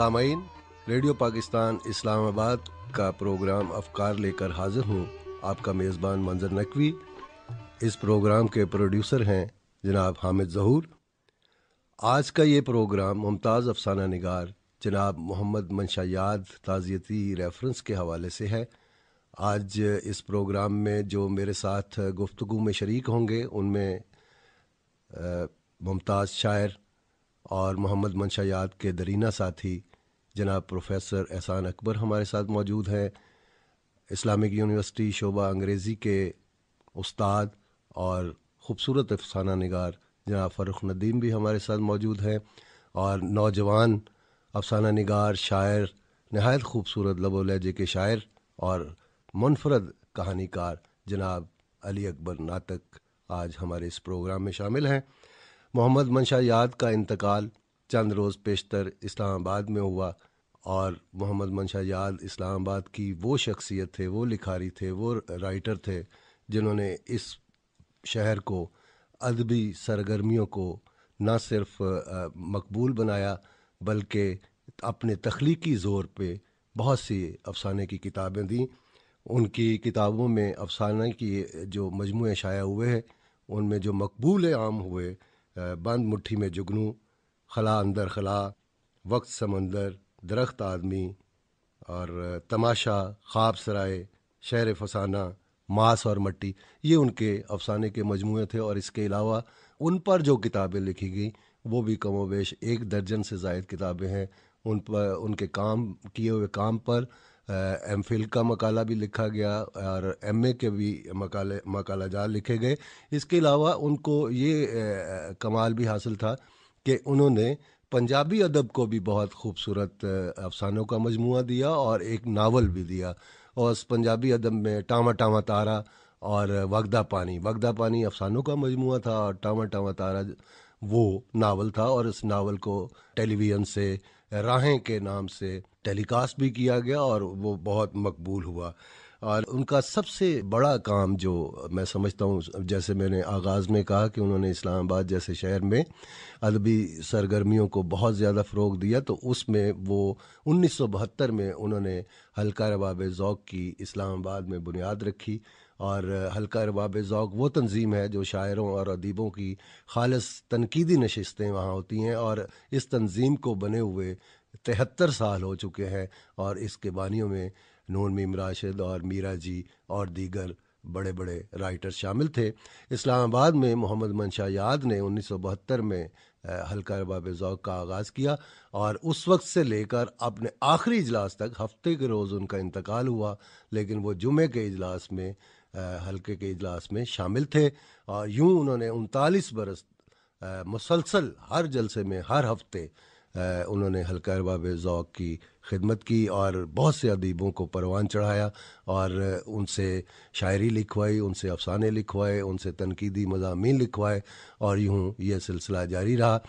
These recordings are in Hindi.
सामीन रेडियो पाकिस्तान इस्लामाबाद का प्रोग्राम अफकार लेकर हाजिर हूँ आपका मेज़बान मंजर नकवी इस प्रोग्राम के प्रोड्यूसर हैं जनाब हामिद जहूर आज का ये प्रोग्राम मुमताज़ अफसाना नगार जनाब मोहम्मद मनशायाद ताज़ियती रेफरेंस के हवाले से है आज इस प्रोग्राम में जो मेरे साथ गुफ्तु में शरीक होंगे उनमें मुमताज़ शायर और मोहम्मद मनशायाद के दरीना साथी जनाब प्रोफेसर एहसान अकबर हमारे साथ मौजूद हैं इस्लामिक यूनिवर्सिटी शोबा अंग्रेज़ी के उस्ताद और ख़ूबसूरत अफसाना नगार जनाब फ़रुख नदीम भी हमारे साथ मौजूद हैं और नौजवान अफसाना नगार शायर नहायत खूबसूरत लबो लहजे के शायर और मुनफरद कहानीकार जनाब अली अकबर नातक आज हमारे इस प्रोग्राम में शामिल हैं मोहम्मद मनशा याद का इंतकाल चंद रोज़ पेशतर इस्लामाबाद में हुआ और मोहम्मद याद इस्लामाबाद की वो शख्सियत थे वो लिखारी थे वो राइटर थे जिन्होंने इस शहर को अदबी सरगर्मियों को ना सिर्फ मकबूल बनाया बल्कि अपने तख्लीकी ज़ोर पे बहुत सी अफसाने की किताबें दी उनकी किताबों में अफसाने की जो मजमू शाया हुए हैं उनमें जो मकबूल आम हुए बंद मुट्ठी में जुगनू खला अंदर खला वक्त समंदर दरख्त आदमी और तमाशा ख्वाब सराय शहर फसाना मांस और मट्टी ये उनके अफसाने के मजमू थे और इसके अलावा उन पर जो किताबें लिखी गई वो भी कमो बेश एक दर्जन से जायद किताबें हैं उन पर उनके काम किए हुए काम पर एम फिल का मकाला भी लिखा गया और एम ए के भी मकाले मकाला जार लिखे गए इसके अलावा उनको ये कमाल भी हासिल था कि उन्होंने पंजाबी अदब को भी बहुत खूबसूरत अफसानों का मजमू दिया और एक नावल भी दिया और उस पंजाबी अदब में टामा टामा तारा और वगदा पानी वगदा पानी अफसानों का मजमू था और टामा टामा तारा वो नावल था और इस नावल को टेलीविज़न से राहें के नाम से टेलीकास्ट भी किया गया और वो बहुत मकबूल हुआ और उनका सबसे बड़ा काम जो मैं समझता हूँ जैसे मैंने आगाज़ में कहा कि उन्होंने इस्लामाबाद जैसे शहर में अदबी सरगर्मियों को बहुत ज़्यादा फ़रोग दिया तो उसमें वो बहत्तर में उन्होंने हल्का रबाब ज़ौक़ की इस्लामाबाद में बुनियाद रखी और हल्का रबाब ज़ौक़ वो तंजीम है जो शायरों और अदीबों की खालस तनकीदी नशस्तें वहाँ होती हैं और इस तंजीम को बने हुए तिहत्तर साल हो चुके हैं और इसके बानियों में नून मीम राशिद और मीरा जी और दीगर बड़े बड़े राइटर शामिल थे इस्लामाबाद में मोहम्मद मनशा याद ने बहत्तर में हल्का रबाब ज़ौक का आगाज़ किया और उस वक्त से लेकर अपने आखिरी इजलास तक हफ्ते के रोज़ उनका इंतकाल हुआ लेकिन वो जुमे के इजलास में हल्के के इजलास में शामिल थे और यूँ उन्होंने उनतालीस बरस मुसलसल हर जलसे में हर हफ्ते उन्होंने हल्का रबाब ज़ौक की खिदमत की और बहुत से अदीबों को परवान चढ़ाया और उनसे शायरी लिखवाई उनसे अफसाने लिखवाए उनसे तनकीदी मजामी लिखवाए और यूँ यह सिलसिला जारी रहा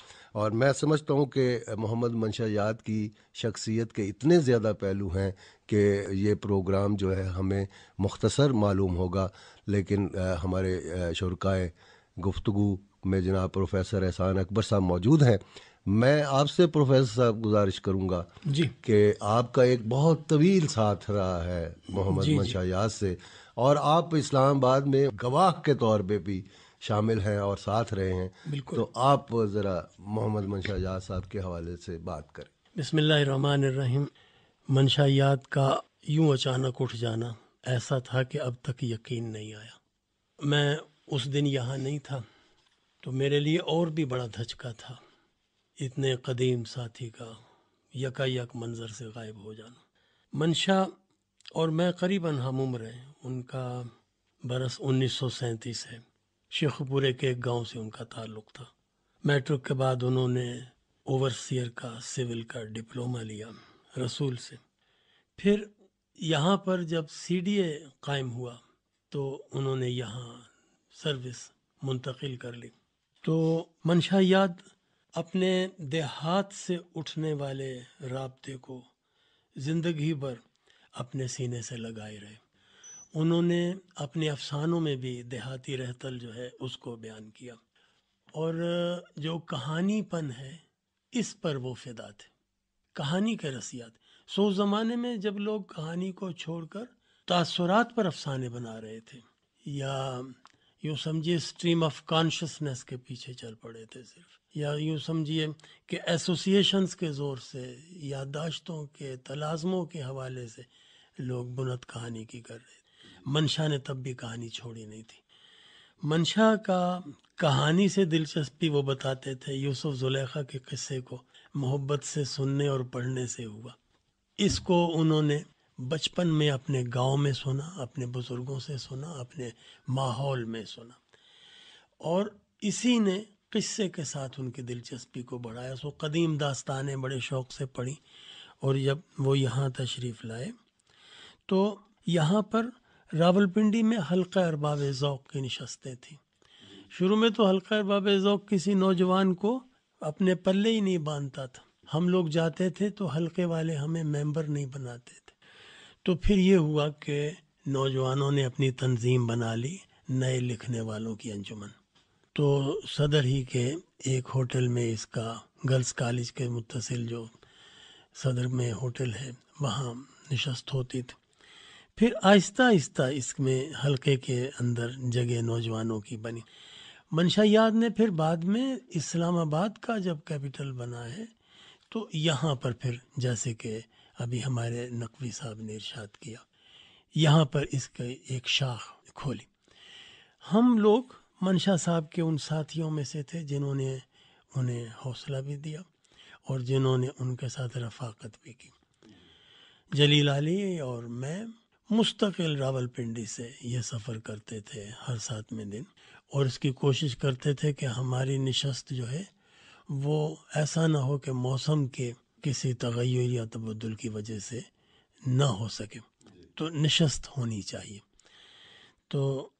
और मैं समझता हूँ कि मोहम्मद मनशा याद की शख्सियत के इतने ज़्यादा पहलू हैं कि ये प्रोग्राम जो है हमें मुख्तसर मालूम होगा लेकिन हमारे शुरकाय गुफ्तु में जनाब प्रोफेसर एहसान अकबर साहब मौजूद हैं मैं आपसे प्रोफेसर साहब गुजारिश करूंगा जी कि आपका एक बहुत तवील साथ रहा है मोहम्मद मशायात से और आप इस्लामाबाद में गवाह के तौर पे भी शामिल हैं और साथ रहे हैं तो आप ज़रा मोहम्मद मनशायात साहब के हवाले से बात करें बसमीम मनशायात का यूं अचानक उठ जाना ऐसा था कि अब तक यकीन नहीं आया मैं उस दिन यहाँ नहीं था तो मेरे लिए और भी बड़ा धचका था इतने कदीम साथी का यकायक मंज़र से गायब हो जाना मंशा और मैं करीबन हम उम्र हैं उनका बरस उन्नीस है शेखपुरे के एक गांव से उनका ताल्लुक था मैट्रिक के बाद उन्होंने ओवरसियर का सिविल का डिप्लोमा लिया रसूल से फिर यहाँ पर जब सीडीए कायम हुआ तो उन्होंने यहाँ सर्विस मुंतकिल कर ली तो मंशा याद अपने देहात से उठने वाले रबते को ज़िंदगी भर अपने सीने से लगाए रहे उन्होंने अपने अफसानों में भी देहाती रहतल जो है उसको बयान किया और जो कहानीपन है इस पर वो फिदा थे कहानी के रसियात सो ज़माने में जब लोग कहानी को छोड़कर तासुरात पर अफसाने बना रहे थे या यूँ समझिए स्ट्रीम ऑफ कॉन्शियसनेस के पीछे चल पड़े थे सिर्फ या यूं समझिए कि एसोसिएशंस के ज़ोर से याददाश्तों के तलाजमों के हवाले से लोग बुनत कहानी की कर रहे थे मंशा ने तब भी कहानी छोड़ी नहीं थी मंशा का कहानी से दिलचस्पी वो बताते थे यूसुफ जुलेखा के किस्से को मोहब्बत से सुनने और पढ़ने से हुआ इसको उन्होंने बचपन में अपने गांव में सुना अपने बुज़ुर्गों से सुना अपने माहौल में सुना और इसी ने किस्से के साथ उनकी दिलचस्पी को बढ़ाया सो कदीम दास्तानें बड़े शौक़ से पढ़ी और जब वो यहाँ तशरीफ़ लाए तो यहाँ पर रावलपिंडी में हल्का अरबाब ओक़ की नशस्तें थीं शुरू में तो हल्का अरबाब ओक़ किसी नौजवान को अपने पल्ले ही नहीं बांधता था हम लोग जाते थे तो हल्के वाले हमें मेंबर नहीं बनाते थे तो फिर ये हुआ कि नौजवानों ने अपनी तंजीम बना ली नए लिखने वालों की अंजुमन तो सदर ही के एक होटल में इसका गर्ल्स कॉलेज के मुतसिल जो सदर में होटल है वहाँ नशस्त होती थी फिर आहिस्ता आहिस्ता इसमें हल्के के अंदर जगह नौजवानों की बनी याद ने फिर बाद में इस्लामाबाद का जब कैपिटल बना है तो यहाँ पर फिर जैसे कि अभी हमारे नकवी साहब ने इर्शाद किया यहाँ पर इसके एक शाख खोली हम लोग मनशा साहब के उन साथियों में से थे जिन्होंने उन्हें हौसला भी दिया और जिन्होंने उनके साथ रफाकत भी की जलील अली और मैं मुस्तकिल रावलपिंडी से ये सफ़र करते थे हर सातवें दिन और इसकी कोशिश करते थे कि हमारी नशस्त जो है वो ऐसा ना हो कि मौसम के किसी तगैर या तबदुल की वजह से ना हो सके तो नशस्त होनी चाहिए तो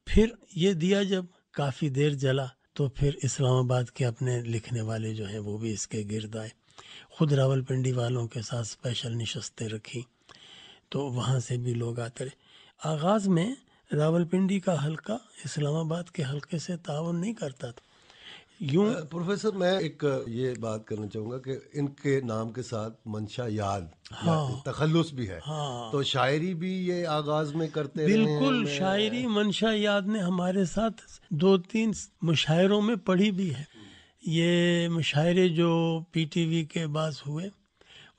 फिर ये दिया जब काफ़ी देर जला तो फिर इस्लामाबाद के अपने लिखने वाले जो हैं वो भी इसके गिरद आए खुद रावलपिंडी वालों के साथ स्पेशल नशस्तें रखी तो वहाँ से भी लोग आते रहे आगाज़ में रावलपिंडी का हलका इस्लामाबाद के हलके से ताउन नहीं करता था यूं प्रोफेसर मैं एक ये बात करना चाहूंगा कि इनके नाम के साथ मंशा याद हाँ, तखलुस भी है हाँ, तो शायरी भी ये आगाज में करते बिल्कुल शायरी मंशा याद ने हमारे साथ दो तीन मुशायरों में पढ़ी भी है ये मुशायरे जो पीटीवी के बाद हुए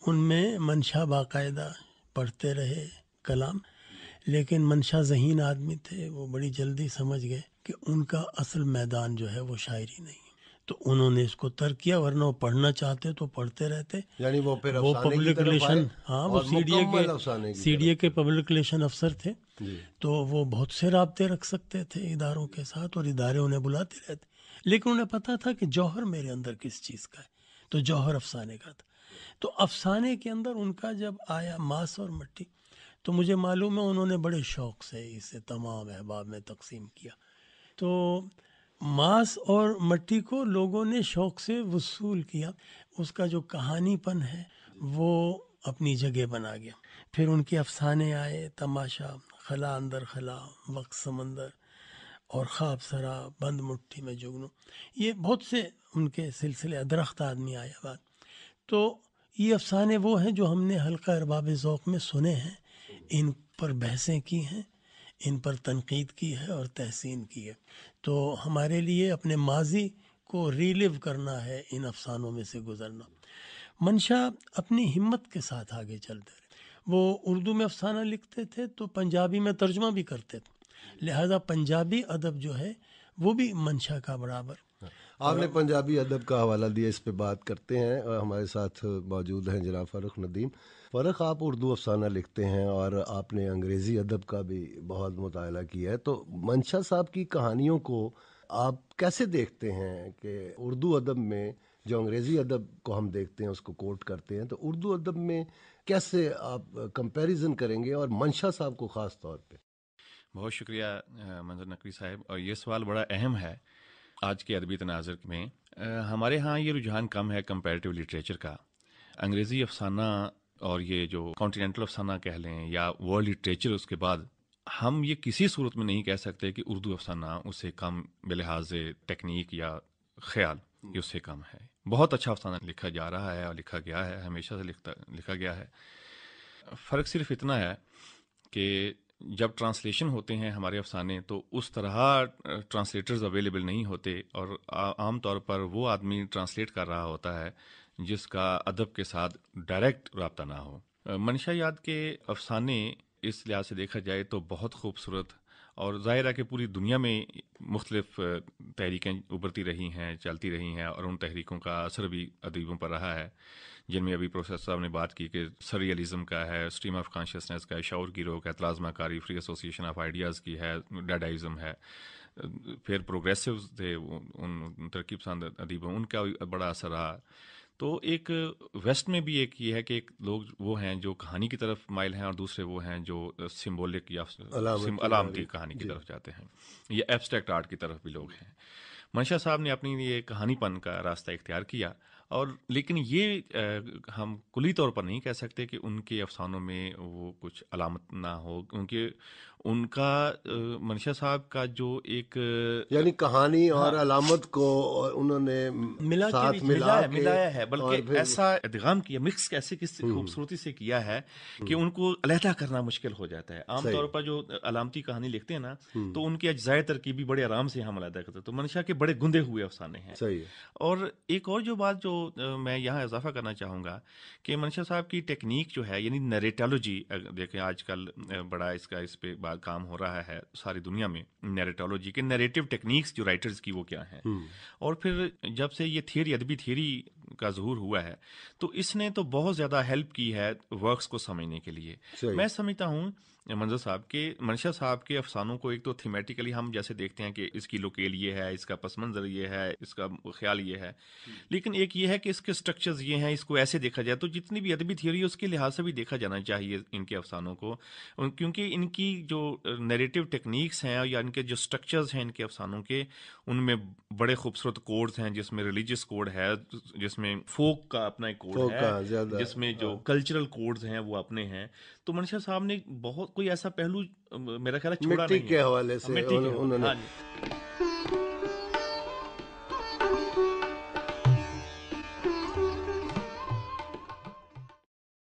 उनमें मंशा बाकायदा पढ़ते रहे कलाम लेकिन मंशा जहीन आदमी थे वो बड़ी जल्दी समझ गए कि उनका असल मैदान जो है वो शायरी नहीं है तो उन्होंने इसको तर्क किया वरना वो पढ़ना चाहते तो पढ़ते रहते यानी वो फिर वो पब्लिक रिलेशन हाँ वो ए के ए के पब्लिक रिलेशन अफसर थे तो वो बहुत से रबते रख सकते थे इदारों के साथ और इदारे उन्हें बुलाते रहते लेकिन उन्हें पता था कि जौहर मेरे अंदर किस चीज़ का है तो जौहर अफसाने का था तो अफसाने के अंदर उनका जब आया मांस और मट्टी तो मुझे मालूम है उन्होंने बड़े शौक़ से इसे तमाम अहबाब में तकसीम किया तो मांस और मट्टी को लोगों ने शौक से वसूल किया उसका जो कहानीपन है वो अपनी जगह बना गया फिर उनके अफसाने आए तमाशा खला अंदर खला वक्त समंदर और ख्वाब सरा बंद मुट्ठी में जुगनू ये बहुत से उनके सिलसिले दरख्त आदमी आया बात तो ये अफसाने वो हैं जो हमने हल्का अरबाब ओक़ में सुने हैं इन पर बहसें की हैं इन पर तनकीद की है और तहसीन की है तो हमारे लिए अपने माजी को रिलिव करना है इन अफसानों में से गुज़रना मंशा अपनी हिम्मत के साथ आगे चलते रहे वो उर्दू में अफसाना लिखते थे तो पंजाबी में तर्जमा भी करते थे लिहाजा पंजाबी अदब जो है वो भी मंशा का बराबर आपने पंजाबी अदब का हवाला दिया इस पे बात करते हैं हमारे साथ मौजूद हैं जनाब फरुख नदीम फरुख़ आप उर्दू अफसाना लिखते हैं और आपने अंग्रेज़ी अदब का भी बहुत मुताल किया है तो मंशा साहब की कहानियों को आप कैसे देखते हैं कि उर्दू अदब में जो अंग्रेज़ी अदब को हम देखते हैं उसको कोट करते हैं तो उर्दू अदब में कैसे आप कंपैरिजन करेंगे और मंशा साहब को ख़ास तौर पे बहुत शुक्रिया मंजर नकवी साहब और ये सवाल बड़ा अहम है आज के अदबी तनाजर में आ, हमारे यहाँ ये रुझान कम है कंपेरेटिव लिटरेचर का अंग्रेज़ी अफसाना और ये जो कॉन्टीनेंटल अफसाना कह लें या वर्ल्ड लिटरेचर उसके बाद हम ये किसी सूरत में नहीं कह सकते कि उर्दू अफसाना उससे कम बिलहाज टेक्निक या ख्याल ये उससे कम है बहुत अच्छा अफसाना लिखा जा रहा है और लिखा गया है हमेशा से लिखता लिखा गया है फ़र्क सिर्फ इतना है कि जब ट्रांसलेशन होते हैं हमारे अफसाने तो उस तरह ट्रांसलेटर्स अवेलेबल नहीं होते और आम तौर पर वो आदमी ट्रांसलेट कर रहा होता है जिसका अदब के साथ डायरेक्ट रबता ना हो मनशा याद के अफसाने इस लिहाज से देखा जाए तो बहुत खूबसूरत और ज़ाहिर है कि पूरी दुनिया में मुख्तलिफ तहरीकें उभरती रही हैं चलती रही हैं और उन तहरीकों का असर भी अदीबों पर रहा है जिनमें अभी प्रोफेसर साहब ने बात की कि सरियलिज़म का है स्ट्रीम ऑफ कॉन्शियसनेस का है शौर की रोक है तलाजमाकारी फ्री एसोसिएशन ऑफ आइडियाज़ की है डाडाइज़म है फिर प्रोग्रेसिव थे उन तरक्की पसंद अदीबों उनका भी बड़ा असर रहा तो एक वेस्ट में भी एक ये है कि एक लोग वो हैं जो कहानी की तरफ माइल हैं और दूसरे वो हैं जो सिम्बोलिक या अलामती कहानी की तरफ जाते हैं या एब्स्ट्रैक्ट आर्ट की तरफ भी लोग हैं मनशा साहब ने अपनी ये कहानीपन का रास्ता इख्तियार किया और लेकिन ये आ, हम कुली तौर पर नहीं कह सकते कि उनके अफसानों में वो कुछ अलामत ना हो क्योंकि उनका मनशा साहब का जो एक यानी कहानी हाँ, और अलामत को उन्होंने मिला साथ मिला के, मिलाया है बल्कि ऐसा इदगाम किया मिक्स कैसे किस हम्म। खूबसूरती से किया है हम्म। कि उनको अलहदा करना मुश्किल हो जाता है आमतौर पर जो अलामती कहानी लिखते हैं ना हम्म। तो उनकी अजाय तरकीबी बड़े आराम से हम अलहदा करते तो मनीषा के बड़े गुंदे हुए अफसाने हैं और एक और जो बात जो तो, मैं यहाँ इजाफा करना चाहूँगा कि मनशा साहब की टेक्निक जो है यानी नरेटोलॉजी देखें आजकल बड़ा इसका इस पर काम हो रहा है सारी दुनिया में नरेटोलॉजी के नरेटिव टेक्निक्स जो राइटर्स की वो क्या हैं और फिर जब से ये थियरी अदबी थियरी का जहूर हुआ है तो इसने तो बहुत ज़्यादा हेल्प की है वर्क्स को समझने के लिए मैं समझता हूँ मंजर साहब के मनशा साहब के अफसानों को एक तो थीमेटिकली हम जैसे देखते हैं कि इसकी लोकेल ये है इसका पस मंज़र ये है इसका ख्याल ये है लेकिन एक ये है कि इसके स्ट्रक्चर्स ये हैं इसको ऐसे देखा जाए तो जितनी भी अदबी थियोरी है उसके लिहाज से भी देखा जाना चाहिए इनके अफसानों को क्योंकि इनकी जो नेगेटिव टेक्निक्स हैं या इनके जो स्ट्रक्चर्स हैं इनके अफसानों के उनमें बड़े खूबसूरत कोड्स हैं जिसमें रिलीजियस कोड है जिसमें जिसमें फोक का अपना एक कोड है जिसमें जो कल्चरल हाँ। कोड्स हैं वो अपने हैं तो मनीषा साहब ने बहुत कोई ऐसा पहलू मेरा ख्याल है छोड़ा नहीं के हवाले से हाँ, उन्होंने हाँ